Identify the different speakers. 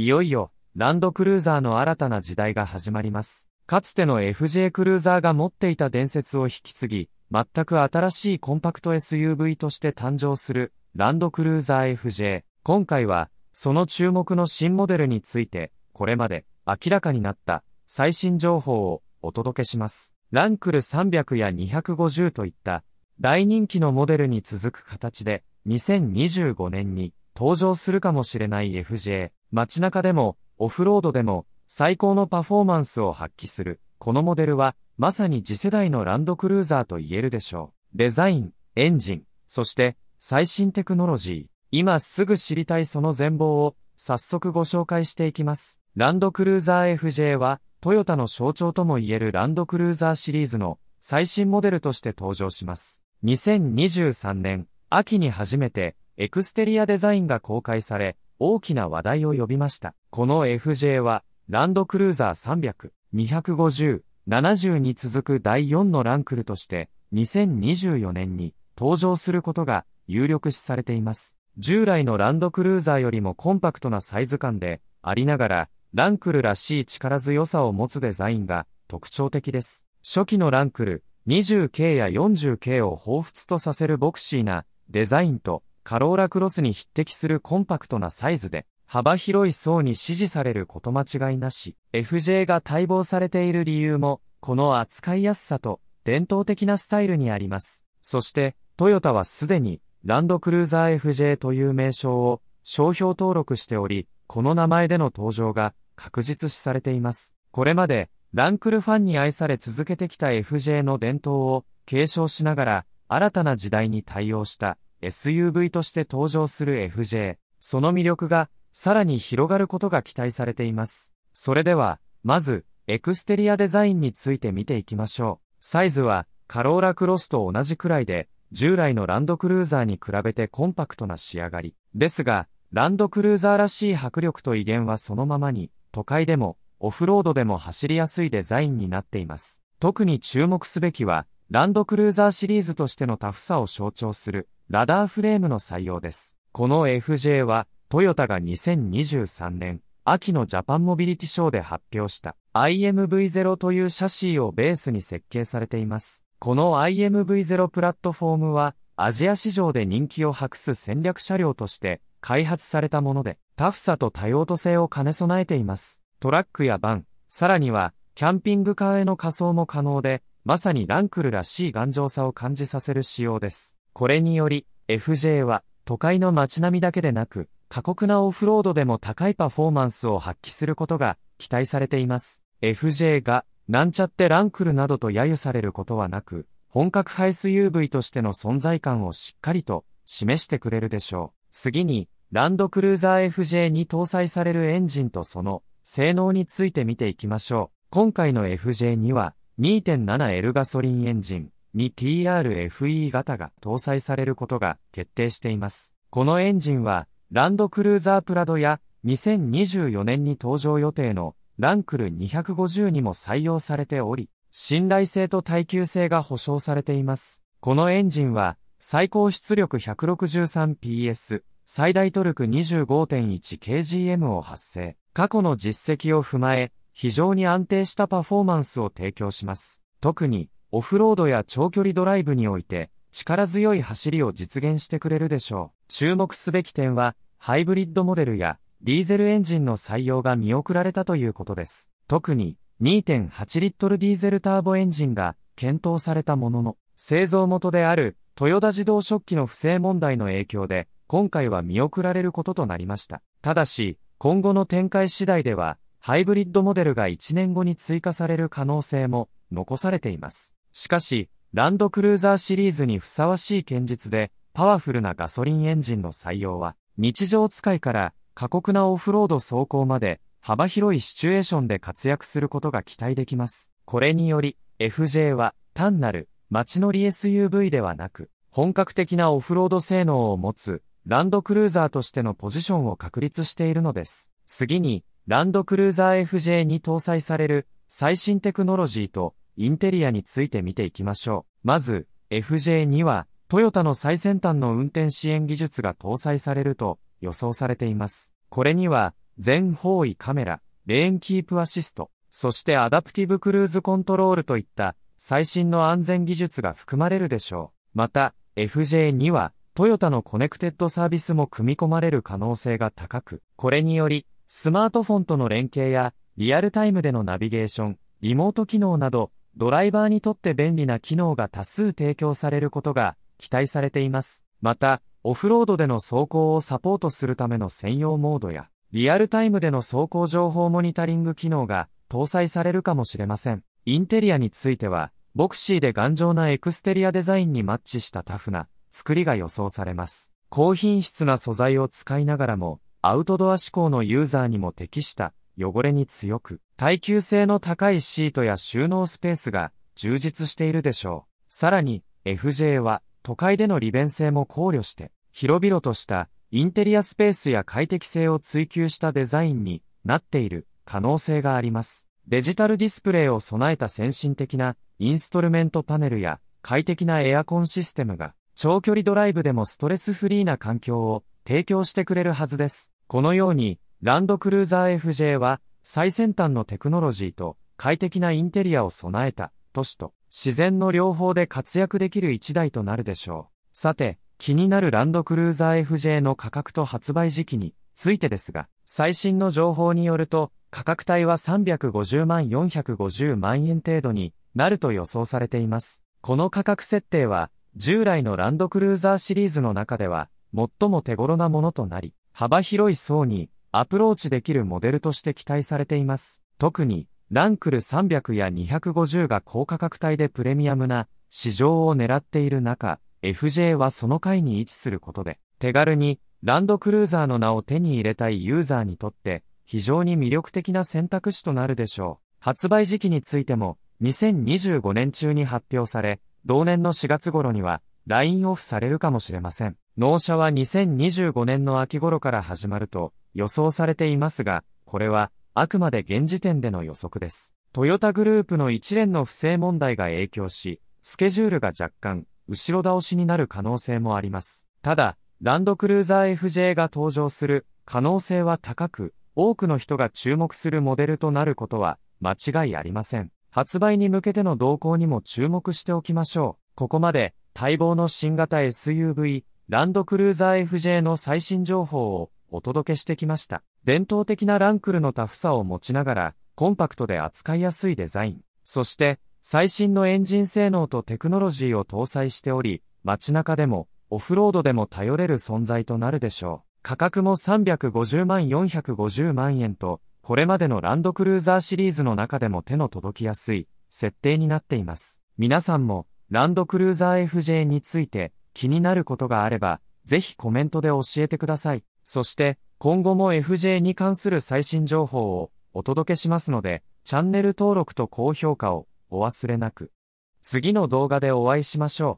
Speaker 1: いよいよ、ランドクルーザーの新たな時代が始まります。かつての FJ クルーザーが持っていた伝説を引き継ぎ、全く新しいコンパクト SUV として誕生する、ランドクルーザー FJ。今回は、その注目の新モデルについて、これまで明らかになった最新情報をお届けします。ランクル300や250といった大人気のモデルに続く形で2025年に登場するかもしれない FJ。街中でも、オフロードでも、最高のパフォーマンスを発揮する、このモデルは、まさに次世代のランドクルーザーと言えるでしょう。デザイン、エンジン、そして、最新テクノロジー、今すぐ知りたいその全貌を、早速ご紹介していきます。ランドクルーザー FJ は、トヨタの象徴ともいえるランドクルーザーシリーズの最新モデルとして登場します。2023年、秋に初めて、エクステリアデザインが公開され、大きな話題を呼びました。この FJ は、ランドクルーザー300、250、70に続く第4のランクルとして、2024年に登場することが有力視されています。従来のランドクルーザーよりもコンパクトなサイズ感でありながら、ランクルらしい力強さを持つデザインが特徴的です。初期のランクル 20K や 40K を彷彿とさせるボクシーなデザインとカローラクロスに匹敵するコンパクトなサイズで、幅広い層に支持されること間違いなし、FJ が待望されている理由も、この扱いやすさと、伝統的なスタイルにあります。そして、トヨタはすでに、ランドクルーザー FJ という名称を、商標登録しており、この名前での登場が、確実視されています。これまで、ランクルファンに愛され続けてきた FJ の伝統を、継承しながら、新たな時代に対応した、SUV として登場する FJ、その魅力がさらに広がることが期待されています。それでは、まず、エクステリアデザインについて見ていきましょう。サイズは、カローラクロスと同じくらいで、従来のランドクルーザーに比べてコンパクトな仕上がり。ですが、ランドクルーザーらしい迫力と威厳はそのままに、都会でも、オフロードでも走りやすいデザインになっています。特に注目すべきは、ランドクルーザーシリーズとしてのタフさを象徴する、ラダーフレームの採用です。この FJ は、トヨタが2023年、秋のジャパンモビリティショーで発表した IMV0 というシャシーをベースに設計されています。この IMV0 プラットフォームはアジア市場で人気を博す戦略車両として開発されたものでタフさと多様性を兼ね備えています。トラックやバン、さらにはキャンピングカーへの仮装も可能でまさにランクルらしい頑丈さを感じさせる仕様です。これにより、FJ は都会の街並みだけでなく、過酷なオフロードでも高いパフォーマンスを発揮することが期待されています。FJ が、なんちゃってランクルなどと揶揄されることはなく、本格イス UV としての存在感をしっかりと示してくれるでしょう。次に、ランドクルーザー FJ に搭載されるエンジンとその性能について見ていきましょう。今回の FJ には 2.7L ガソリンエンジン、に TRFE 型が搭載されることが決定しています。このエンジンは、ランドクルーザープラドや2024年に登場予定のランクル250にも採用されており、信頼性と耐久性が保証されています。このエンジンは、最高出力 163PS、最大トルク 25.1kgm を発生。過去の実績を踏まえ、非常に安定したパフォーマンスを提供します。特に、オフロードや長距離ドライブにおいて、力強い走りを実現してくれるでしょう。注目すべき点は、ハイブリッドモデルや、ディーゼルエンジンの採用が見送られたということです。特に、2.8リットルディーゼルターボエンジンが、検討されたものの、製造元である、トヨタ自動食器の不正問題の影響で、今回は見送られることとなりました。ただし、今後の展開次第では、ハイブリッドモデルが1年後に追加される可能性も残されています。しかし、ランドクルーザーシリーズにふさわしい堅実で、パワフルなガソリンエンジンの採用は、日常使いから過酷なオフロード走行まで、幅広いシチュエーションで活躍することが期待できます。これにより、FJ は単なる街乗り SUV ではなく、本格的なオフロード性能を持つ、ランドクルーザーとしてのポジションを確立しているのです。次に、ランドクルーザー FJ に搭載される最新テクノロジーとインテリアについて見ていきましょう。まず、FJ2 は、トヨタの最先端の運転支援技術が搭載されると予想されています。これには、全方位カメラ、レーンキープアシスト、そしてアダプティブクルーズコントロールといった最新の安全技術が含まれるでしょう。また、FJ2 は、トヨタのコネクテッドサービスも組み込まれる可能性が高く、これにより、スマートフォンとの連携や、リアルタイムでのナビゲーション、リモート機能など、ドライバーにとって便利な機能が多数提供されることが期待されています。また、オフロードでの走行をサポートするための専用モードや、リアルタイムでの走行情報モニタリング機能が搭載されるかもしれません。インテリアについては、ボクシーで頑丈なエクステリアデザインにマッチしたタフな作りが予想されます。高品質な素材を使いながらも、アウトドア志向のユーザーにも適した汚れに強く、耐久性の高いシートや収納スペースが充実しているでしょう。さらに、FJ は都会での利便性も考慮して、広々としたインテリアスペースや快適性を追求したデザインになっている可能性があります。デジタルディスプレイを備えた先進的なインストルメントパネルや快適なエアコンシステムが長距離ドライブでもストレスフリーな環境を提供してくれるはずです。このようにランドクルーザー FJ は最先端のテクノロジーと快適なインテリアを備えた都市と自然の両方で活躍できる一台となるでしょう。さて、気になるランドクルーザー FJ の価格と発売時期についてですが、最新の情報によると、価格帯は350万450万円程度になると予想されています。この価格設定は、従来のランドクルーザーシリーズの中では、最も手頃なものとなり、幅広い層にアプローチできるモデルとして期待されています。特に、ランクル300や250が高価格帯でプレミアムな市場を狙っている中、FJ はその階に位置することで、手軽にランドクルーザーの名を手に入れたいユーザーにとって、非常に魅力的な選択肢となるでしょう。発売時期についても、2025年中に発表され、同年の4月頃には、ラインオフされるかもしれません。納車は2025年の秋頃から始まると、予想されていますが、これは、あくまで現時点での予測です。トヨタグループの一連の不正問題が影響し、スケジュールが若干、後ろ倒しになる可能性もあります。ただ、ランドクルーザー FJ が登場する可能性は高く、多くの人が注目するモデルとなることは間違いありません。発売に向けての動向にも注目しておきましょう。ここまで待望の新型 SUV、ランドクルーザー FJ の最新情報をお届けしてきました。伝統的なランクルのタフさを持ちながら、コンパクトで扱いやすいデザイン、そして最新のエンジン性能とテクノロジーを搭載しており、街中でもオフロードでも頼れる存在となるでしょう。価格も350万450万円と、これまでのランドクルーザーシリーズの中でも手の届きやすい設定になっています。皆さんもランドクルーザー FJ について気になることがあれば、ぜひコメントで教えてください。そして、今後も FJ に関する最新情報をお届けしますので、チャンネル登録と高評価をお忘れなく。次の動画でお会いしましょう。